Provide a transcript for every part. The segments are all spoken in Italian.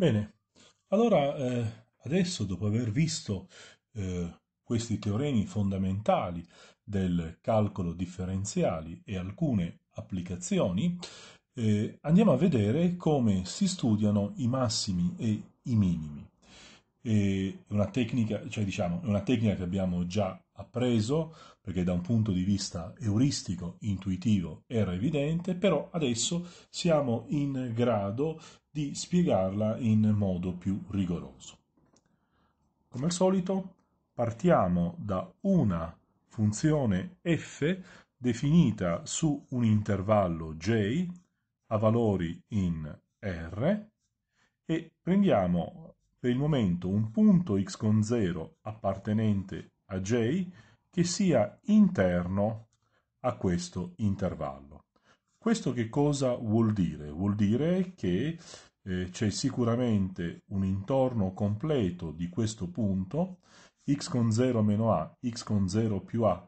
Bene, allora eh, adesso dopo aver visto eh, questi teoremi fondamentali del calcolo differenziali e alcune applicazioni, eh, andiamo a vedere come si studiano i massimi e i minimi. E una tecnica, cioè diciamo, è una tecnica che abbiamo già appreso, perché da un punto di vista euristico, intuitivo, era evidente, però adesso siamo in grado di spiegarla in modo più rigoroso. Come al solito partiamo da una funzione f definita su un intervallo j a valori in r e prendiamo per il momento un punto x con 0 appartenente a j che sia interno a questo intervallo. Questo che cosa vuol dire? Vuol dire che eh, c'è sicuramente un intorno completo di questo punto, x con 0 meno a, x con 0 più a,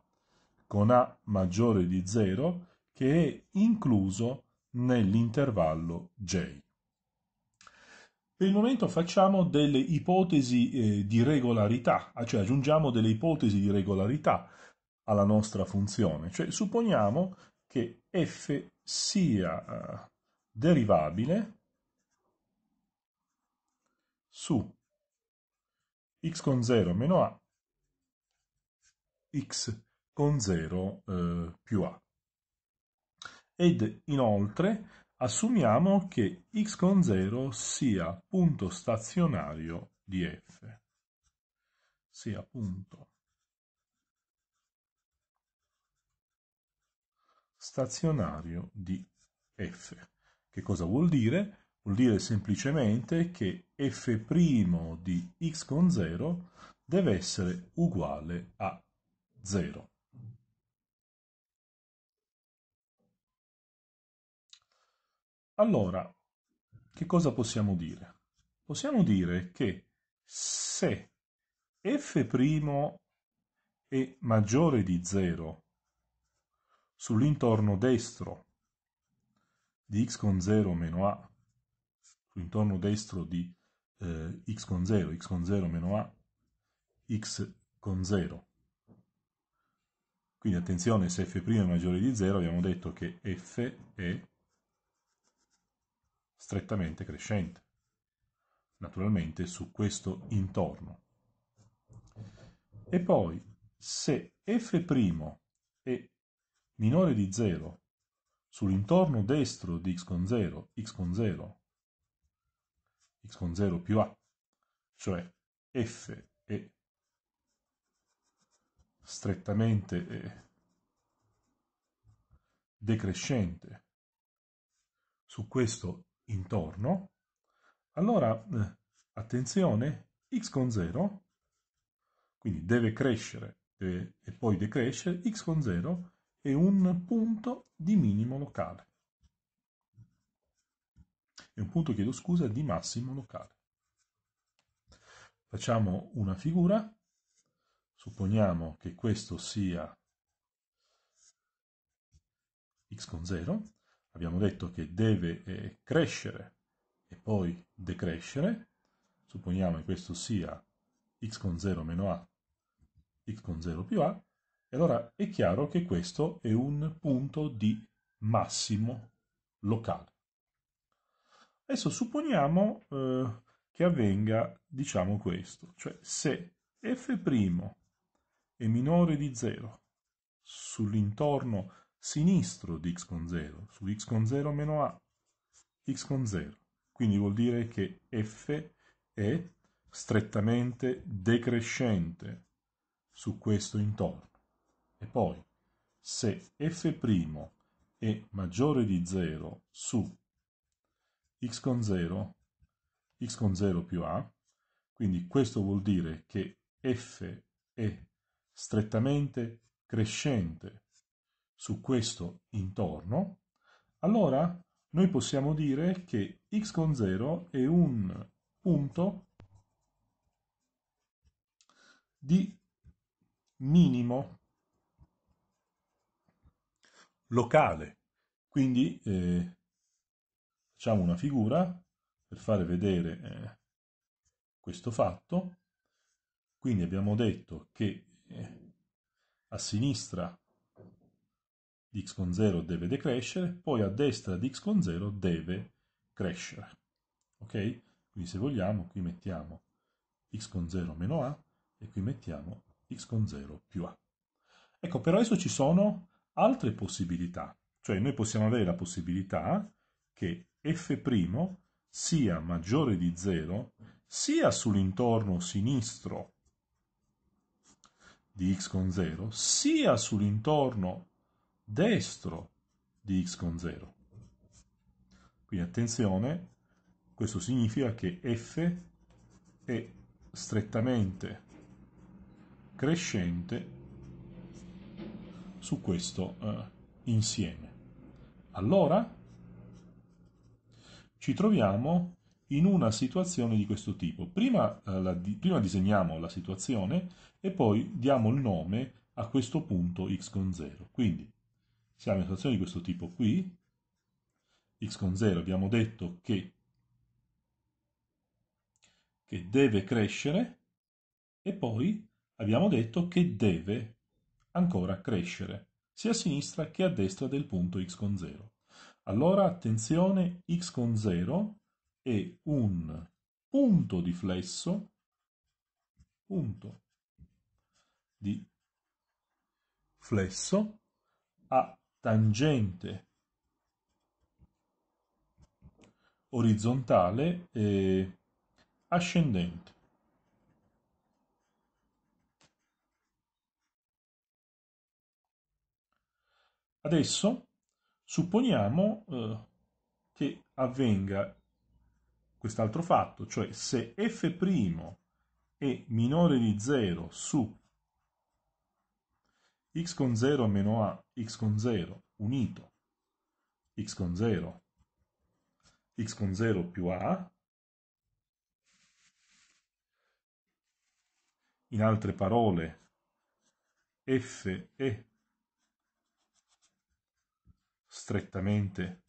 con a maggiore di 0, che è incluso nell'intervallo j. Per il momento facciamo delle ipotesi eh, di regolarità, ah, cioè aggiungiamo delle ipotesi di regolarità alla nostra funzione, cioè supponiamo che f sia eh, derivabile su x con 0 meno a x con 0 eh, più a. Ed inoltre assumiamo che x con 0 sia punto stazionario di f, sia punto stazionario di f. Che cosa vuol dire? Vuol dire semplicemente che f' di x con 0 deve essere uguale a 0. Allora, che cosa possiamo dire? Possiamo dire che se f' è maggiore di 0 sull'intorno destro di x con 0 meno a, sull'intorno destro di eh, x con 0, x con 0 meno a, x con 0. Quindi attenzione, se f' è maggiore di 0 abbiamo detto che f è strettamente crescente, naturalmente su questo intorno. E poi, se f' è minore di 0 sull'intorno destro di x con 0, x con 0, x con 0 più a, cioè f è strettamente è decrescente su questo intorno, allora eh, attenzione, x con 0, quindi deve crescere e poi decrescere, x con 0 è e un punto di minimo locale. E un punto, chiedo scusa, di massimo locale. Facciamo una figura, supponiamo che questo sia x con 0, abbiamo detto che deve eh, crescere e poi decrescere, supponiamo che questo sia x con 0 meno a, x con 0 più a, e allora è chiaro che questo è un punto di massimo locale. Adesso supponiamo eh, che avvenga, diciamo questo, cioè se f' è minore di 0 sull'intorno sinistro di x con 0, su x con 0 meno a, x con 0. Quindi vuol dire che f è strettamente decrescente su questo intorno. E poi, se f' è maggiore di 0 su x con 0, x con 0 più a, quindi questo vuol dire che f è strettamente crescente su questo intorno, allora noi possiamo dire che x con 0 è un punto di minimo locale. Quindi eh, facciamo una figura per fare vedere eh, questo fatto. Quindi abbiamo detto che eh, a sinistra di x con 0 deve decrescere, poi a destra di x con 0 deve crescere. Ok? Quindi se vogliamo qui mettiamo x con 0 meno a e qui mettiamo x con 0 più a. Ecco, per adesso ci sono altre possibilità, cioè noi possiamo avere la possibilità che f' sia maggiore di 0 sia sull'intorno sinistro di x con 0 sia sull'intorno destro di x con 0. Quindi attenzione, questo significa che f è strettamente crescente su questo eh, insieme. Allora ci troviamo in una situazione di questo tipo. Prima, eh, la, prima disegniamo la situazione e poi diamo il nome a questo punto x con 0. Quindi siamo in una situazione di questo tipo qui, x con 0 abbiamo detto che, che deve crescere e poi abbiamo detto che deve ancora crescere, sia a sinistra che a destra del punto x con 0. Allora attenzione, x con 0 è un punto di flesso, punto di flesso a tangente orizzontale e ascendente. Adesso supponiamo eh, che avvenga quest'altro fatto, cioè se f' è minore di 0 su x con 0 meno a x con 0 unito x con 0 x con 0 più a in altre parole f è strettamente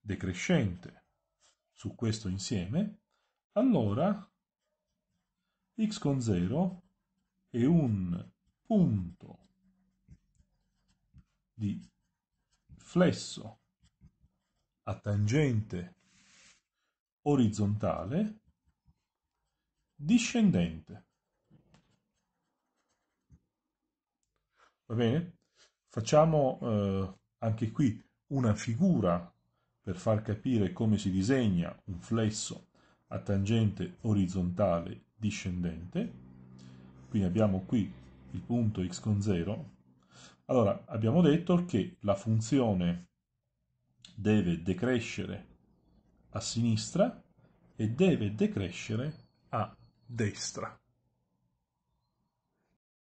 decrescente su questo insieme, allora x con 0 è un punto di flesso a tangente orizzontale discendente. Va bene? Facciamo eh, anche qui una figura per far capire come si disegna un flesso a tangente orizzontale discendente. Quindi abbiamo qui il punto x con 0. Allora, abbiamo detto che la funzione deve decrescere a sinistra e deve decrescere a destra.